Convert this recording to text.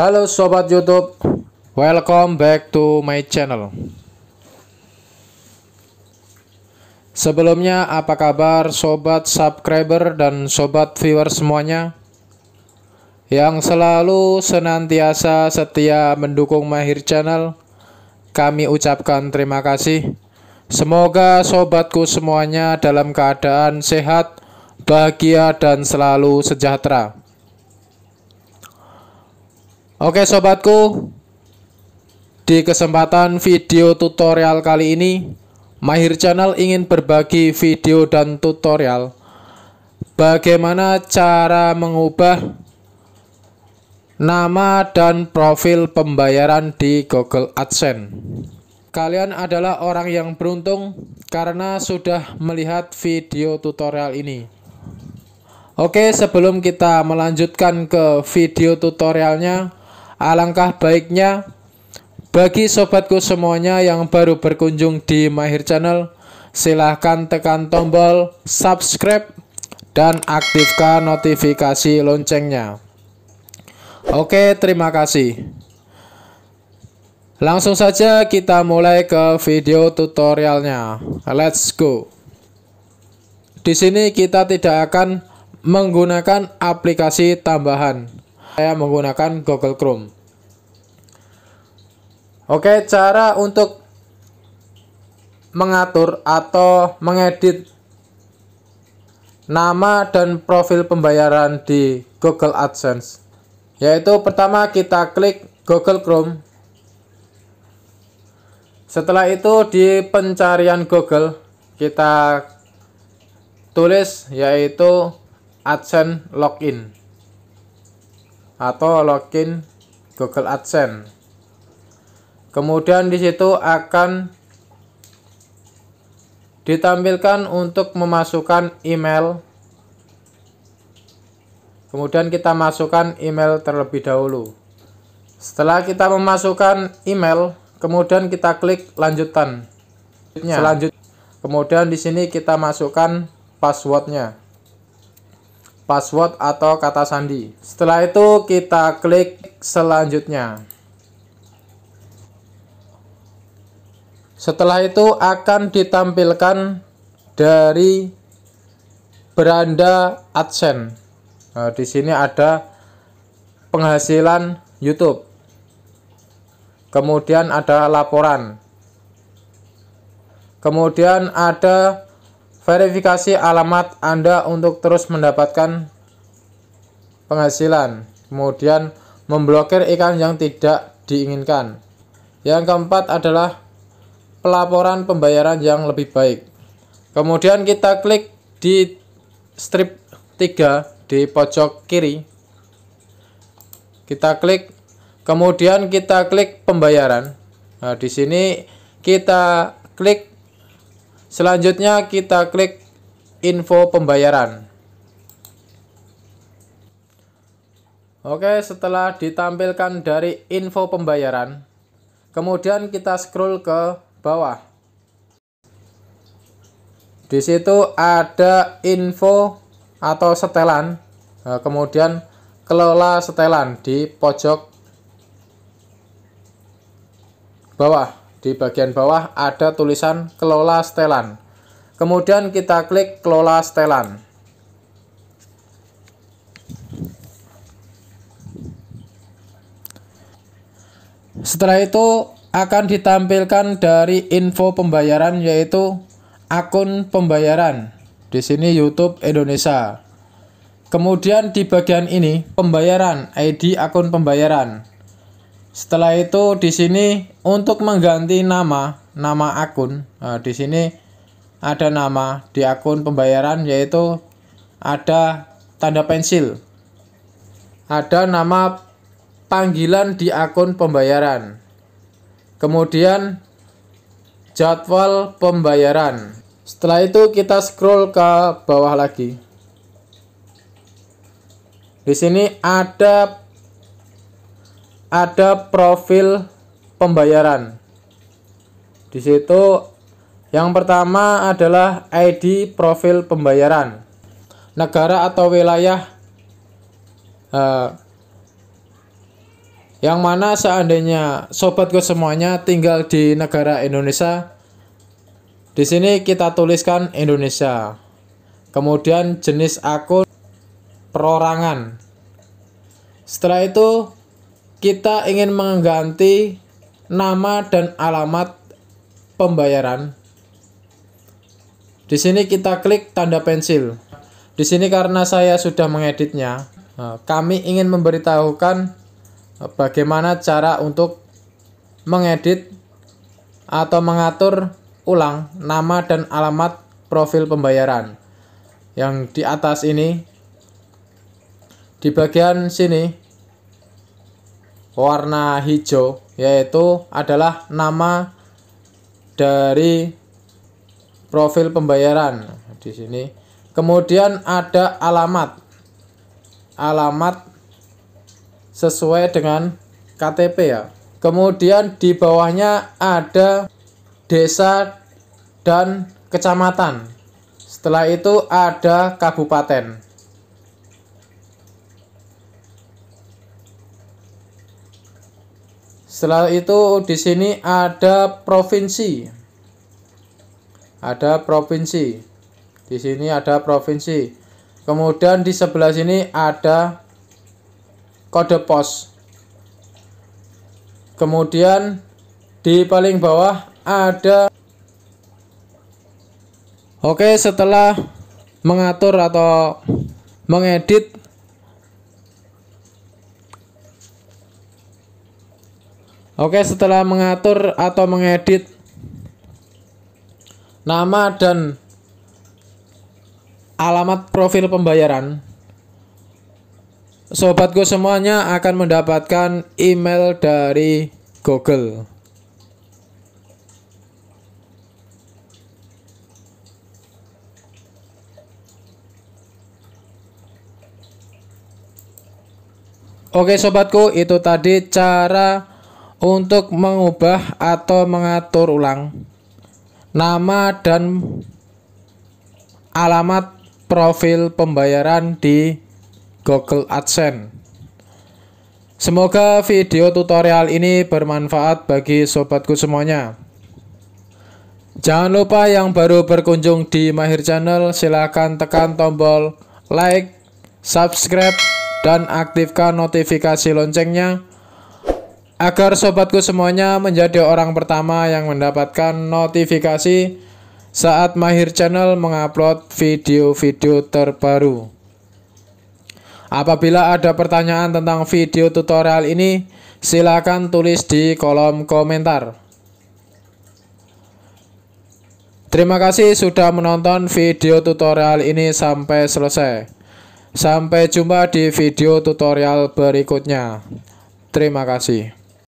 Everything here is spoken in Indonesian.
Halo sobat YouTube, welcome back to my channel. Sebelumnya apa kabar sobat subscriber dan sobat viewer semuanya? Yang selalu senantiasa setia mendukung Mahir Channel, kami ucapkan terima kasih. Semoga sobatku semuanya dalam keadaan sehat, bahagia, dan selalu sejahtera. Oke sobatku, di kesempatan video tutorial kali ini, Mahir Channel ingin berbagi video dan tutorial bagaimana cara mengubah nama dan profil pembayaran di Google AdSense. Kalian adalah orang yang beruntung karena sudah melihat video tutorial ini. Oke, sebelum kita melanjutkan ke video tutorialnya, Alangkah baiknya bagi sobatku semuanya yang baru berkunjung di Mahir Channel, silahkan tekan tombol subscribe dan aktifkan notifikasi loncengnya. Oke, terima kasih. Langsung saja kita mulai ke video tutorialnya. Let's go. Di sini kita tidak akan menggunakan aplikasi tambahan. Saya menggunakan Google Chrome. Oke, cara untuk mengatur atau mengedit nama dan profil pembayaran di Google AdSense. Yaitu pertama kita klik Google Chrome. Setelah itu di pencarian Google kita tulis yaitu AdSense login atau login Google AdSense. Kemudian di situ akan ditampilkan untuk memasukkan email. Kemudian kita masukkan email terlebih dahulu. Setelah kita memasukkan email, kemudian kita klik lanjutan. Selanjutnya, kemudian di sini kita masukkan passwordnya. Password atau kata sandi. Setelah itu kita klik selanjutnya. Setelah itu akan ditampilkan dari beranda AdSense. Nah, di sini ada penghasilan YouTube. Kemudian ada laporan. Kemudian ada verifikasi alamat Anda untuk terus mendapatkan penghasilan. Kemudian memblokir ikan yang tidak diinginkan. Yang keempat adalah pelaporan pembayaran yang lebih baik. Kemudian kita klik di strip 3 di pojok kiri. Kita klik, kemudian kita klik pembayaran. Nah, di sini kita klik selanjutnya kita klik info pembayaran. Oke, setelah ditampilkan dari info pembayaran, kemudian kita scroll ke bawah. Di situ ada info atau setelan, nah, kemudian kelola setelan di pojok bawah. Di bagian bawah ada tulisan kelola setelan. Kemudian kita klik kelola setelan. Setelah itu akan ditampilkan dari info pembayaran yaitu akun pembayaran. Di sini YouTube Indonesia. Kemudian di bagian ini pembayaran, ID akun pembayaran. Setelah itu di sini untuk mengganti nama, nama akun. Nah, di sini ada nama di akun pembayaran yaitu ada tanda pensil. Ada nama panggilan di akun pembayaran. Kemudian jadwal pembayaran. Setelah itu kita scroll ke bawah lagi. Di sini ada ada profil pembayaran. Di situ yang pertama adalah ID profil pembayaran. Negara atau wilayah eh, yang mana seandainya sobatku semuanya tinggal di negara Indonesia di sini kita tuliskan Indonesia kemudian jenis akun perorangan setelah itu kita ingin mengganti nama dan alamat pembayaran di sini kita klik tanda pensil di sini karena saya sudah mengeditnya eh, kami ingin memberitahukan bagaimana cara untuk mengedit atau mengatur ulang nama dan alamat profil pembayaran yang di atas ini di bagian sini warna hijau yaitu adalah nama dari profil pembayaran di sini kemudian ada alamat alamat sesuai dengan KTP ya. Kemudian di bawahnya ada desa dan kecamatan. Setelah itu ada kabupaten. Setelah itu di sini ada provinsi. Ada provinsi. Di sini ada provinsi. Kemudian di sebelah sini ada kode pos. Kemudian di paling bawah ada Oke, setelah mengatur atau mengedit Oke, setelah mengatur atau mengedit nama dan alamat profil pembayaran sobatku semuanya akan mendapatkan email dari Google. Oke sobatku, itu tadi cara untuk mengubah atau mengatur ulang nama dan alamat profil pembayaran di Google AdSense. Semoga video tutorial ini bermanfaat bagi sobatku semuanya. Jangan lupa yang baru berkunjung di Mahir Channel silahkan tekan tombol like, subscribe, dan aktifkan notifikasi loncengnya agar sobatku semuanya menjadi orang pertama yang mendapatkan notifikasi saat Mahir Channel mengupload video-video terbaru. Apabila ada pertanyaan tentang video tutorial ini, silakan tulis di kolom komentar. Terima kasih sudah menonton video tutorial ini sampai selesai. Sampai jumpa di video tutorial berikutnya. Terima kasih.